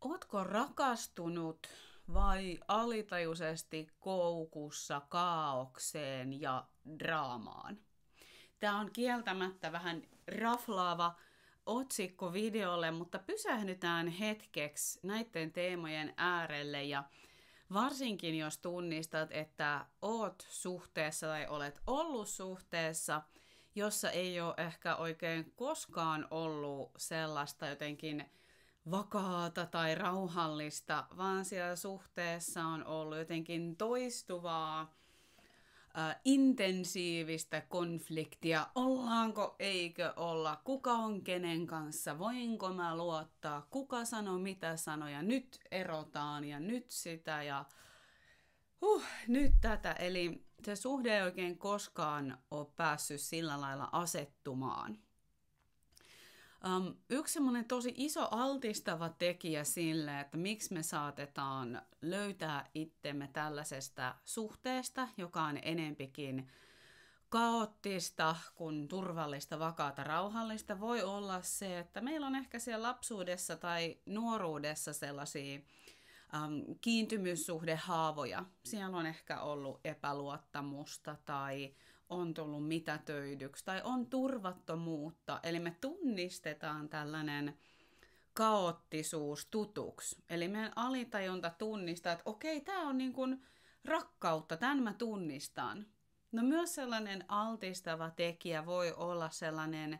Ootko rakastunut vai alitajuisesti koukussa kaaukseen ja draamaan? Tämä on kieltämättä vähän raflaava otsikko videolle, mutta pysähdytään hetkeksi näiden teemojen äärelle ja varsinkin jos tunnistat, että oot suhteessa tai olet ollut suhteessa, jossa ei ole ehkä oikein koskaan ollut sellaista jotenkin vakaata tai rauhallista, vaan siellä suhteessa on ollut jotenkin toistuvaa intensiivistä konfliktia. Ollaanko, eikö olla, kuka on kenen kanssa, voinko mä luottaa, kuka sanoo mitä sanoja, nyt erotaan ja nyt sitä ja huh, nyt tätä. Eli se suhde ei oikein koskaan ole päässyt sillä lailla asettumaan. Um, yksi semmoinen tosi iso altistava tekijä sille, että miksi me saatetaan löytää itsemme tällaisesta suhteesta, joka on enempikin kaoottista kuin turvallista, vakaata, rauhallista, voi olla se, että meillä on ehkä siellä lapsuudessa tai nuoruudessa sellaisia Ähm, kiintymyssuhde kiintymyssuhdehaavoja. Siellä on ehkä ollut epäluottamusta tai on tullut mitätöidyksi tai on turvattomuutta. Eli me tunnistetaan tällainen kaoottisuus tutuksi. Eli meidän alitajunta tunnistaa, että okei, tämä on niin kuin rakkautta, tämän mä tunnistan. No myös sellainen altistava tekijä voi olla sellainen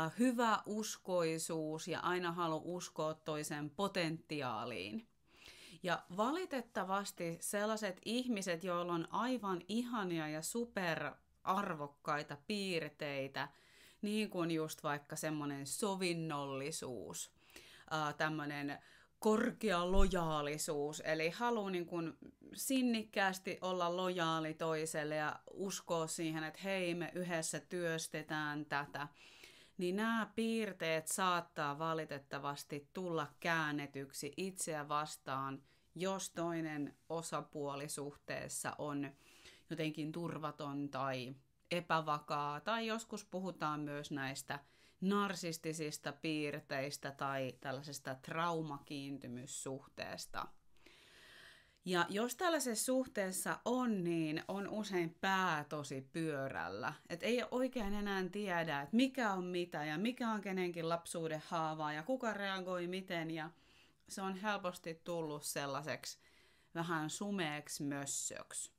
äh, hyvä uskoisuus ja aina halu uskoa toisen potentiaaliin. Ja valitettavasti sellaiset ihmiset, joilla on aivan ihania ja superarvokkaita piirteitä, niin kuin just vaikka semmoinen sovinnollisuus, tämmöinen korkea lojaalisuus, eli haluaa niin kuin sinnikkäästi olla lojaali toiselle ja uskoa siihen, että hei, me yhdessä työstetään tätä niin nämä piirteet saattaa valitettavasti tulla käännetyksi itseä vastaan, jos toinen osapuoli suhteessa on jotenkin turvaton tai epävakaa, tai joskus puhutaan myös näistä narsistisista piirteistä tai tällaisesta traumakiintymyssuhteesta – ja jos tällaisessa suhteessa on, niin on usein pää tosi pyörällä. Et ei oikein enää tiedä, että mikä on mitä ja mikä on kenenkin lapsuuden haavaa ja kuka reagoi miten. Ja se on helposti tullut sellaiseksi vähän sumeeksi mössöksi.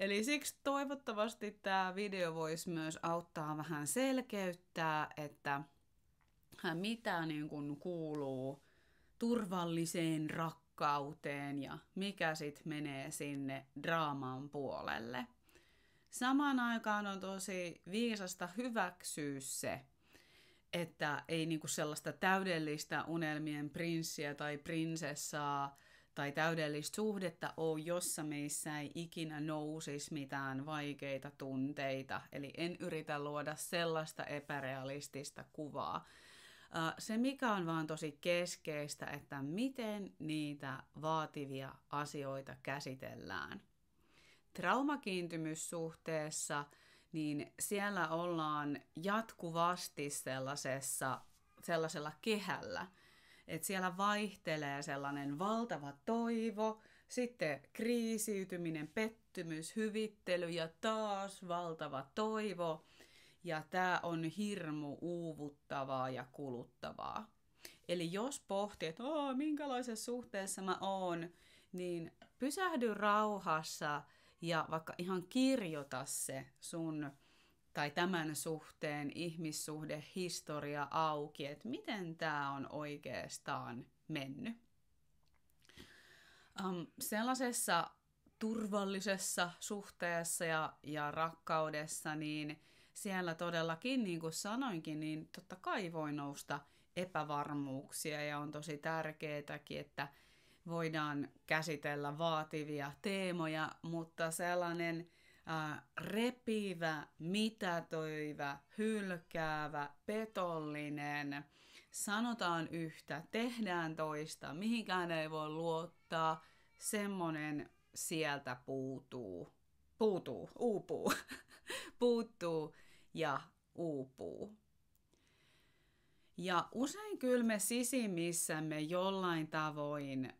Eli siksi toivottavasti tämä video voisi myös auttaa vähän selkeyttää, että mitä niin kuin kuuluu turvalliseen rakkauteen rakkauteen ja mikä sitten menee sinne draaman puolelle. Samaan aikaan on tosi viisasta hyväksyä se, että ei niinku sellaista täydellistä unelmien prinssiä tai prinsessaa tai täydellistä suhdetta ole, jossa meissä ei ikinä nousisi mitään vaikeita tunteita. Eli en yritä luoda sellaista epärealistista kuvaa, se, mikä on vaan tosi keskeistä, että miten niitä vaativia asioita käsitellään. Traumakiintymyssuhteessa, niin siellä ollaan jatkuvasti sellaisessa, sellaisella kehällä, että siellä vaihtelee sellainen valtava toivo, sitten kriisiytyminen, pettymys, hyvittely ja taas valtava toivo – ja tämä on hirmu uuvuttavaa ja kuluttavaa. Eli jos pohtii, että minkälaisessa suhteessa mä oon, niin pysähdy rauhassa ja vaikka ihan kirjoita se sun tai tämän suhteen ihmissuhde historia auki, että miten tämä on oikeastaan mennyt. Um, sellaisessa turvallisessa suhteessa ja, ja rakkaudessa, niin siellä todellakin, niin kuin sanoinkin, niin totta kai voi nousta epävarmuuksia ja on tosi tärkeääkin, että voidaan käsitellä vaativia teemoja, mutta sellainen äh, repivä, mitätöivä, hylkäävä, petollinen, sanotaan yhtä, tehdään toista, mihinkään ei voi luottaa, semmoinen sieltä puutuu, puutuu, uupuu, puuttuu ja uupuu. Ja usein kyllä me sisimmissämme jollain tavoin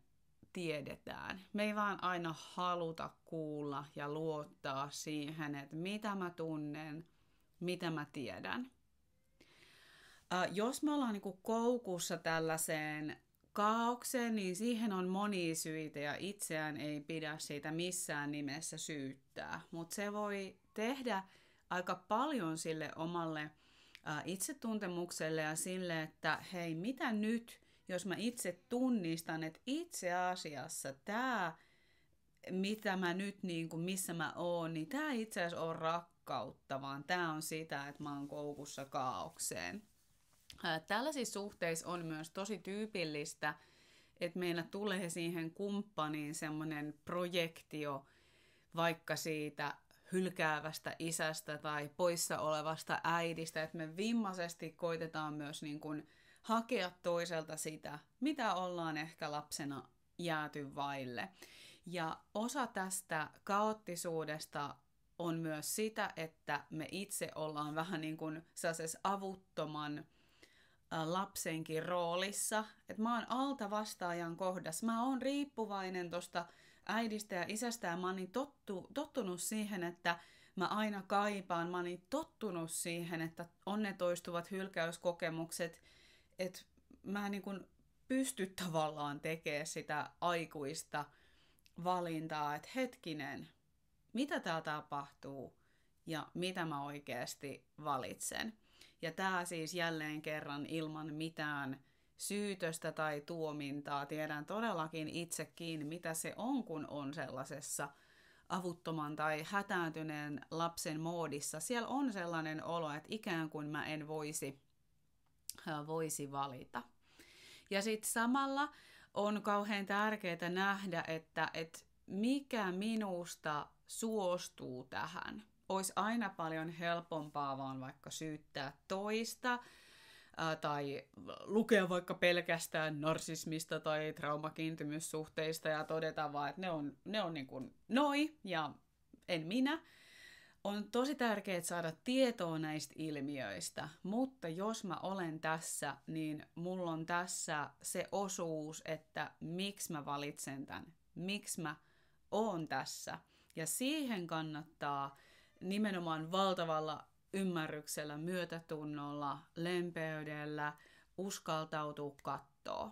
tiedetään. Me ei vaan aina haluta kuulla ja luottaa siihen, että mitä mä tunnen, mitä mä tiedän. Ä, jos me ollaan niinku koukussa tällaiseen kaaukseen, niin siihen on moni syitä ja itseään ei pidä siitä missään nimessä syyttää. Mutta se voi tehdä aika paljon sille omalle itsetuntemukselle ja sille, että hei, mitä nyt, jos mä itse tunnistan, että itse asiassa tämä, mitä mä nyt, niin kuin missä mä oon, niin tämä itse asiassa on rakkautta, vaan tämä on sitä, että mä oon koukussa kaaukseen. Tällaisissa suhteissa on myös tosi tyypillistä, että meillä tulee siihen kumppaniin semmoinen projektio vaikka siitä, hylkäävästä isästä tai poissa olevasta äidistä, että me vimmaisesti koitetaan myös niin kuin hakea toiselta sitä, mitä ollaan ehkä lapsena jääty vaille. Ja osa tästä kaoottisuudesta on myös sitä, että me itse ollaan vähän niin kuin avuttoman lapsenkin roolissa. Että mä oon vastaajan kohdassa. Mä oon riippuvainen tosta äidistä ja isästä ja mä oon niin tottu, tottunut siihen, että mä aina kaipaan, mä oon niin tottunut siihen, että on ne toistuvat hylkäyskokemukset, että mä en niin pysty tavallaan tekemään sitä aikuista valintaa, että hetkinen, mitä täällä tapahtuu ja mitä mä oikeasti valitsen. Ja tämä siis jälleen kerran ilman mitään syytöstä tai tuomintaa. Tiedän todellakin itsekin, mitä se on, kun on sellaisessa avuttoman tai hätääntyneen lapsen moodissa. Siellä on sellainen olo, että ikään kuin mä en voisi, voisi valita. Ja sitten samalla on kauhean tärkeää nähdä, että, että mikä minusta suostuu tähän. Olisi aina paljon helpompaa vaan vaikka syyttää toista ää, tai lukea vaikka pelkästään narsismista tai traumakiintymyssuhteista ja todeta vaan, että ne on, ne on niin kuin noi ja en minä. On tosi tärkeää saada tietoa näistä ilmiöistä, mutta jos mä olen tässä, niin mulla on tässä se osuus, että miksi mä valitsen tämän, miksi mä oon tässä. Ja siihen kannattaa nimenomaan valtavalla ymmärryksellä, myötätunnolla, lempeydellä, uskaltautuu kattoa.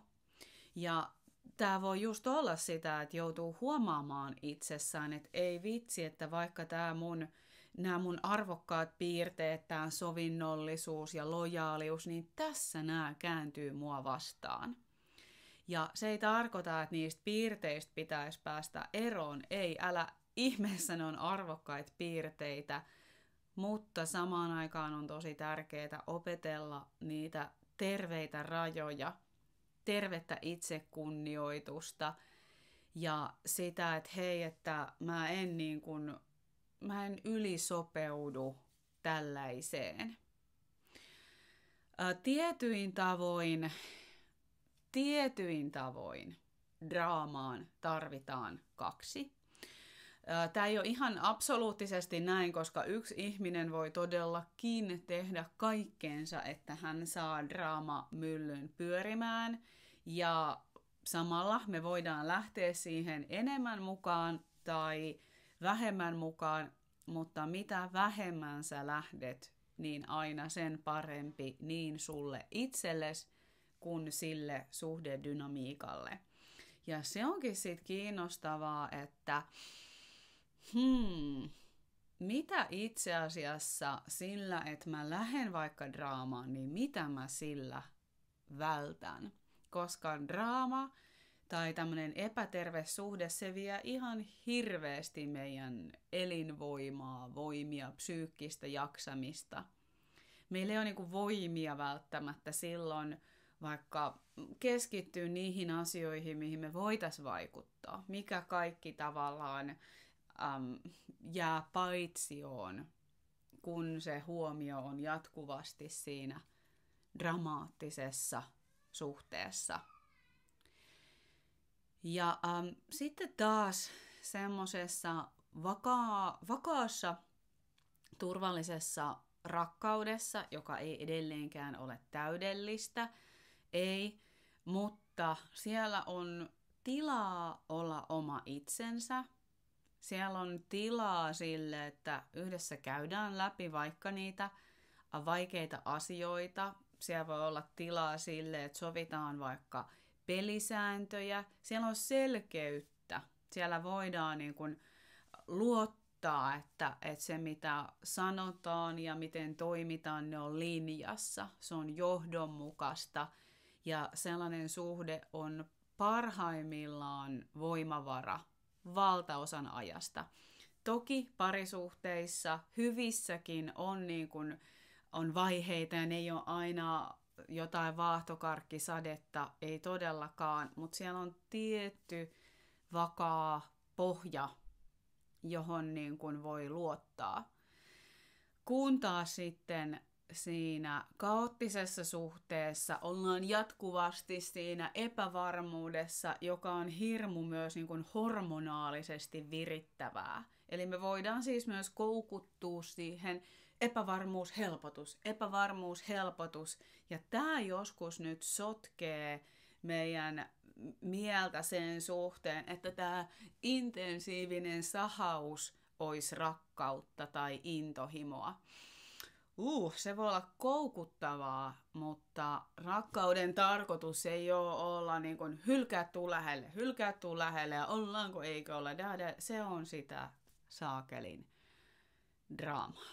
Ja tämä voi just olla sitä, että joutuu huomaamaan itsessään, että ei vitsi, että vaikka tämä mun, nämä mun arvokkaat piirteet, tämä sovinnollisuus ja lojaalius, niin tässä nämä kääntyy mua vastaan. Ja se ei tarkoita, että niistä piirteistä pitäisi päästä eroon. Ei, älä ihmeessä ne on arvokkaita piirteitä, mutta samaan aikaan on tosi tärkeää opetella niitä terveitä rajoja, tervettä itsekunnioitusta ja sitä, että hei, että mä en niin kuin, mä en ylisopeudu tällaiseen. Tietyin tavoin, tietyin tavoin draamaan tarvitaan kaksi Tämä ei ole ihan absoluuttisesti näin, koska yksi ihminen voi todellakin tehdä kaikkeensa, että hän saa myllyn pyörimään. Ja samalla me voidaan lähteä siihen enemmän mukaan tai vähemmän mukaan, mutta mitä vähemmän sä lähdet, niin aina sen parempi niin sulle itsellesi kuin sille suhdedynamiikalle. Ja se onkin sitten kiinnostavaa, että hmm, mitä itse asiassa sillä, että mä lähden vaikka draamaan, niin mitä mä sillä vältän? Koska draama tai tämmöinen epäterve suhde, se vie ihan hirveästi meidän elinvoimaa, voimia, psyykkistä jaksamista. Meillä ei ole niin voimia välttämättä silloin vaikka keskittyä niihin asioihin, mihin me voitaisiin vaikuttaa. Mikä kaikki tavallaan äm, jää paitsioon, kun se huomio on jatkuvasti siinä dramaattisessa suhteessa. Ja äm, sitten taas semmoisessa vakaa, vakaassa, turvallisessa rakkaudessa, joka ei edelleenkään ole täydellistä, ei, mutta siellä on tilaa olla oma itsensä – siellä on tilaa sille, että yhdessä käydään läpi vaikka niitä vaikeita asioita. Siellä voi olla tilaa sille, että sovitaan vaikka pelisääntöjä. Siellä on selkeyttä. Siellä voidaan niin kuin luottaa, että, että se mitä sanotaan ja miten toimitaan, ne on linjassa. Se on johdonmukaista ja sellainen suhde on parhaimmillaan voimavara valtaosan ajasta. Toki parisuhteissa, hyvissäkin on, niin kuin, on vaiheita ja ne ei ole aina jotain vaahtokarkkisadetta, ei todellakaan, mutta siellä on tietty vakaa pohja, johon niin kuin voi luottaa. Kun taas sitten siinä kaoottisessa suhteessa, ollaan jatkuvasti siinä epävarmuudessa, joka on hirmu myös niin kuin hormonaalisesti virittävää. Eli me voidaan siis myös koukuttua siihen epävarmuushelpotus, epävarmuushelpotus. Ja tämä joskus nyt sotkee meidän mieltä sen suhteen, että tämä intensiivinen sahaus olisi rakkautta tai intohimoa. Uh, se voi olla koukuttavaa, mutta rakkauden tarkoitus ei ole olla niin kuin hylkää tuu lähelle, hylkää tuu lähelle ja ollaanko eikö olla. se on sitä saakelin draamaa.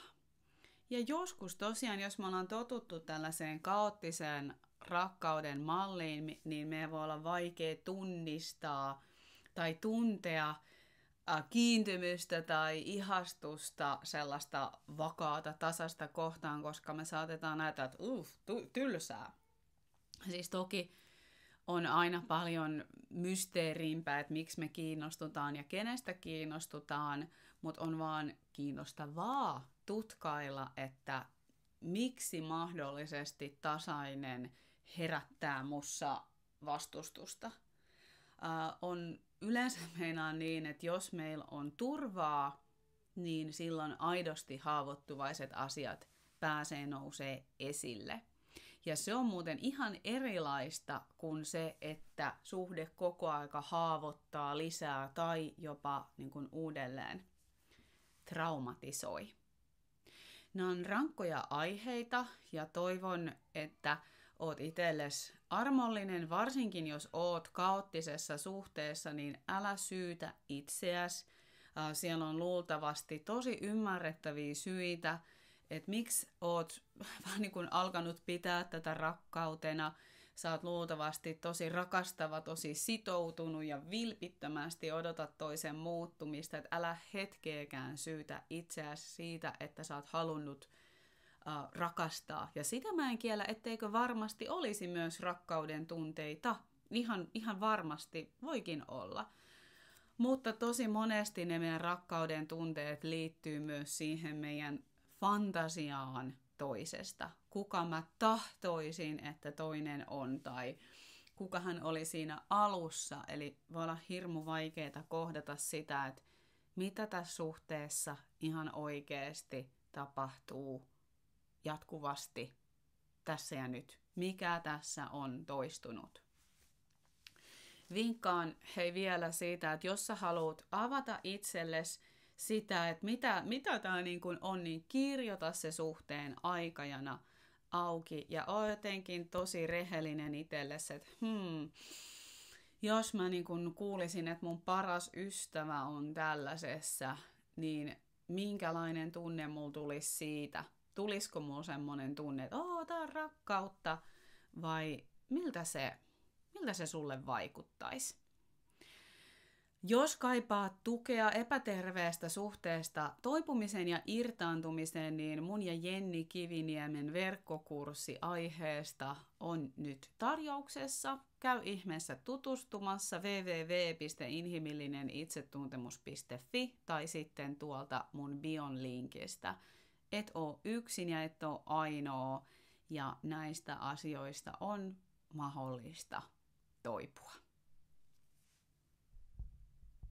Ja joskus tosiaan, jos me ollaan totuttu tällaiseen kaoottiseen rakkauden malliin, niin me voi olla vaikea tunnistaa tai tuntea – Äh, kiintymystä tai ihastusta sellaista vakaata, tasasta kohtaan, koska me saatetaan näitä, että uff, tylsää. Siis toki on aina paljon mysteerimpää, että miksi me kiinnostutaan ja kenestä kiinnostutaan, mutta on vaan kiinnostavaa tutkailla, että miksi mahdollisesti tasainen herättää mussa vastustusta. Uh, on yleensä meinaan niin, että jos meillä on turvaa, niin silloin aidosti haavoittuvaiset asiat pääsee nousee esille. Ja se on muuten ihan erilaista kuin se, että suhde koko aika haavoittaa lisää tai jopa niin kuin uudelleen traumatisoi. Nämä on rankkoja aiheita ja toivon, että oot itsellesi Armollinen, varsinkin jos oot kaoottisessa suhteessa, niin älä syytä itseäsi. Äh, siellä on luultavasti tosi ymmärrettäviä syitä, että miksi oot vähän niin kuin alkanut pitää tätä rakkautena. Sä oot luultavasti tosi rakastava, tosi sitoutunut ja vilpittömästi odotat toisen muuttumista. Et älä hetkeekään syytä itseäsi siitä, että sä oot halunnut – Äh, rakastaa. Ja sitä mä en kiellä, etteikö varmasti olisi myös rakkauden tunteita. Ihan, ihan varmasti voikin olla. Mutta tosi monesti ne meidän rakkauden tunteet liittyy myös siihen meidän fantasiaan toisesta. Kuka mä tahtoisin, että toinen on tai kuka hän oli siinä alussa. Eli voi olla hirmu vaikeaa kohdata sitä, että mitä tässä suhteessa ihan oikeasti tapahtuu jatkuvasti tässä ja nyt. Mikä tässä on toistunut? Vinkkaan hei vielä siitä, että jos sä haluat avata itsellesi sitä, että mitä, mitä tämä niin on, niin kirjoita se suhteen aikajana auki ja ole jotenkin tosi rehellinen itsellesi, että hmm, jos mä niin kun kuulisin, että mun paras ystävä on tällaisessa, niin minkälainen tunne mulla tulisi siitä – tulisiko mulla semmoinen tunne, että oo, tää on rakkautta, vai miltä se, miltä se sulle vaikuttaisi? Jos kaipaat tukea epäterveestä suhteesta toipumisen ja irtaantumiseen, niin mun ja Jenni Kiviniemen verkkokurssi aiheesta on nyt tarjouksessa. Käy ihmeessä tutustumassa www.inhimillinenitsetuntemus.fi tai sitten tuolta mun bion linkistä – et ole yksin ja et ole ainoa ja näistä asioista on mahdollista toipua.